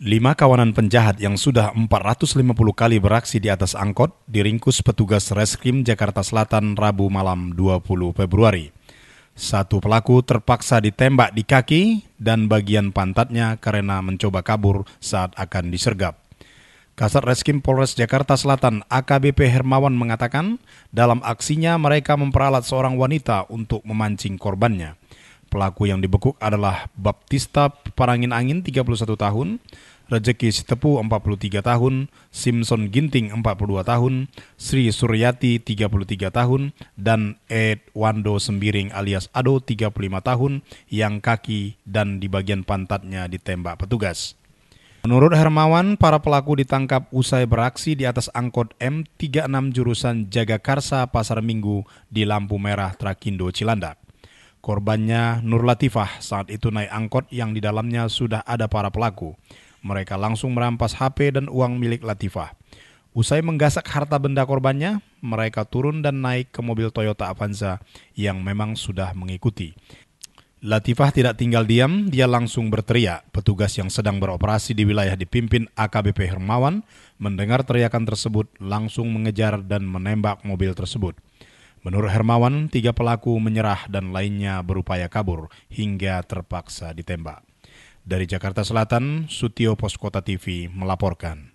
Lima kawanan penjahat yang sudah 450 kali beraksi di atas angkot diringkus petugas Reskrim Jakarta Selatan Rabu malam 20 Februari. Satu pelaku terpaksa ditembak di kaki dan bagian pantatnya karena mencoba kabur saat akan disergap. Kasat Reskrim Polres Jakarta Selatan AKBP Hermawan mengatakan, dalam aksinya mereka memperalat seorang wanita untuk memancing korbannya. Pelaku yang dibekuk adalah Baptista Parangin Angin 31 tahun, Rezeki Sitepu 43 tahun, Simpson Ginting 42 tahun, Sri Suryati 33 tahun, dan Ed Wando Sembiring alias Ado 35 tahun yang kaki dan di bagian pantatnya ditembak petugas. Menurut Hermawan, para pelaku ditangkap usai beraksi di atas angkot M36 jurusan Jagakarsa Pasar Minggu di Lampu Merah Trakindo Cilandak. Korbannya Nur Latifah saat itu naik angkot yang di dalamnya sudah ada para pelaku. Mereka langsung merampas HP dan uang milik Latifah. Usai menggasak harta benda korbannya, mereka turun dan naik ke mobil Toyota Avanza yang memang sudah mengikuti. Latifah tidak tinggal diam, dia langsung berteriak. Petugas yang sedang beroperasi di wilayah dipimpin AKBP Hermawan mendengar teriakan tersebut langsung mengejar dan menembak mobil tersebut. Menurut Hermawan, tiga pelaku menyerah dan lainnya berupaya kabur hingga terpaksa ditembak. Dari Jakarta Selatan, Sutio Poskota TV melaporkan.